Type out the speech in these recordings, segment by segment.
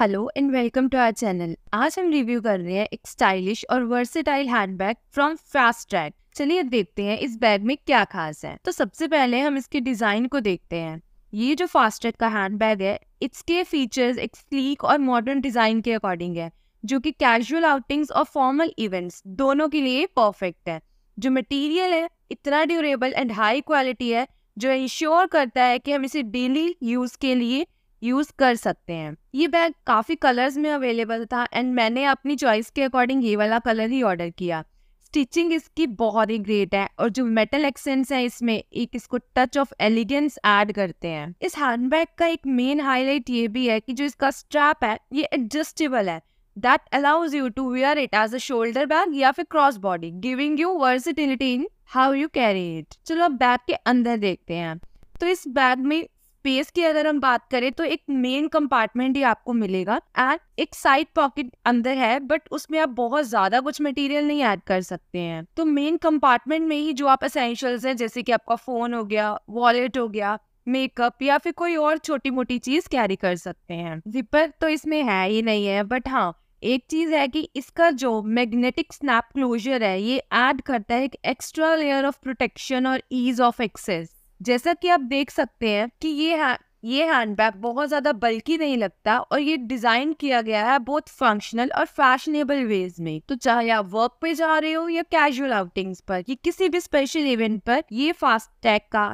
hello and welcome to our channel आज हम review कर रहे हैं एक स्टाइलिश और versatile handbag from Fastrack चलिए देखते हैं इस बैग में क्या खास है तो सबसे पहले हम इसके डिजाइन को देखते हैं ये जो फास्ट ट्रैक का हैंडबैग है इसके फीचर्स एक स्लीक और मॉडर्न डिजाइन के अकॉर्डिंग है जो कि कैजुअल आउटिंग्स और फॉर्मल इवेंट्स दोनों के लिए परफेक्ट है जो मटेरियल है इतना ड्यूरेबल एंड हाई क्वालिटी है जो इंश्योर करता है कि हम इसे डेली यूज के लिए यूज़ कर सकते हैं ये बैग काफ़ी कलर्स में अवेलेबल था एंड मैंने अपनी चॉइस के अकॉर्डिंग ये वाला कलर ही ऑर्डर किया स्टिचिंग इसकी बहुत ही ग्रेट है और जो मेटल एक्सेंट्स हैं इसमें एक इसको टच ऑफ एलिगेंस ऐड करते हैं इस हैंडबैग का एक मेन हाईलाइट ये भी है कि जो इसका स्ट्रैप है ये एडजस्टेबल है that allows you to wear it as a shoulder bag या फिर cross body giving you versatility in how you carry it चलो अब बैग के अंदर देखते हैं तो इस बैग में स्पेस की अगर हम बात करें तो एक मेन कंपार्टमेंट ही आपको मिलेगा एंड एक साइड पॉकेट अंदर है बट उसमें आप बहुत ज्यादा कुछ मटेरियल नहीं ऐड कर सकते हैं तो मेन कंपार्टमेंट में ही जो आप असेंशियल्स हैं जैसे कि आपका फोन हो गया वॉलेट हो गया मेकअप या फिर कोई और छोटी मोटी चीज कैरी कर सकते हैं जिपर तो इसमें है ही नहीं है बट हाँ एक चीज है कि इसका जो मैग्नेटिक स्नैप क्लोजर है ये ऐड करता है एक एक्स्ट्रा लेयर ऑफ प्रोटेक्शन और ईज ऑफ एक्सेस जैसा कि आप देख सकते हैं कि ये है, ये हैंडबैग बहुत ज़्यादा बल्कि नहीं लगता और ये डिज़ाइन किया गया है बहुत फंक्शनल और फैशनेबल वेज में तो चाहे आप वर्क पे जा रहे हो या कैजुअल आउटिंग्स पर ये किसी भी स्पेशल इवेंट पर ये फास्ट टैग का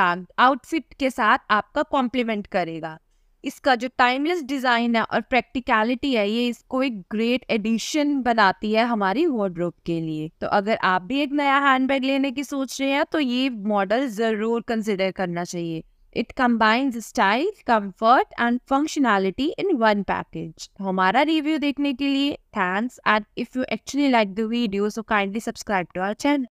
बैग आउटफिट के साथ आपका कॉम्प्लीमेंट करेगा इसका जो टाइमलेस डिज़ाइन है और प्रैक्टिकलिटी है ये इसको एक ग्रेट एडिशन बनाती है हमारी वार्ड्रोब के लिए तो अगर आप भी एक नया हैंडबैग लेने की सोच रहे हैं तो ये मॉडल ज़रूर कंसिडर करना चाहिए it combines style comfort and functionality in one package हमारा रिव्यू देखने के लिए thanks and if you actually like the video so kindly subscribe to our channel